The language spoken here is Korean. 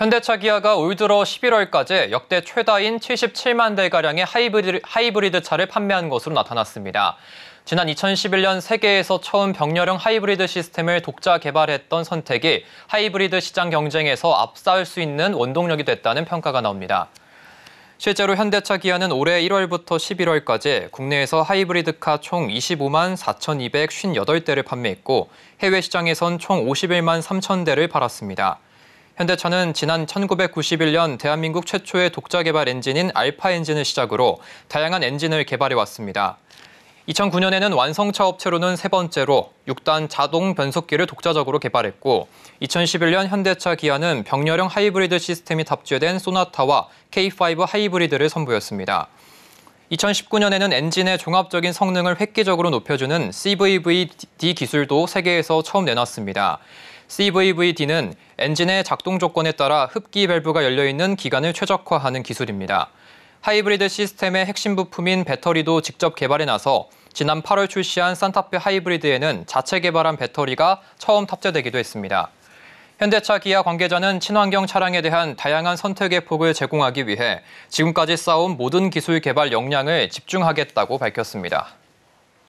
현대차 기아가 올 들어 11월까지 역대 최다인 77만 대가량의 하이브리드, 하이브리드 차를 판매한 것으로 나타났습니다. 지난 2011년 세계에서 처음 병렬형 하이브리드 시스템을 독자 개발했던 선택이 하이브리드 시장 경쟁에서 앞서할수 있는 원동력이 됐다는 평가가 나옵니다. 실제로 현대차 기아는 올해 1월부터 11월까지 국내에서 하이브리드카 총 25만 4,258대를 판매했고 해외 시장에선 총 51만 3,000대를 팔았습니다. 현대차는 지난 1991년 대한민국 최초의 독자 개발 엔진인 알파 엔진을 시작으로 다양한 엔진을 개발해 왔습니다. 2009년에는 완성차 업체로는 세 번째로 6단 자동 변속기를 독자적으로 개발했고 2011년 현대차 기아는 병렬형 하이브리드 시스템이 탑재된 소나타와 K5 하이브리드를 선보였습니다. 2019년에는 엔진의 종합적인 성능을 획기적으로 높여주는 CVVD 기술도 세계에서 처음 내놨습니다. CVVD는 엔진의 작동 조건에 따라 흡기 밸브가 열려있는 기간을 최적화하는 기술입니다. 하이브리드 시스템의 핵심 부품인 배터리도 직접 개발에 나서 지난 8월 출시한 산타페 하이브리드에는 자체 개발한 배터리가 처음 탑재되기도 했습니다. 현대차 기아 관계자는 친환경 차량에 대한 다양한 선택의 폭을 제공하기 위해 지금까지 쌓아온 모든 기술 개발 역량을 집중하겠다고 밝혔습니다.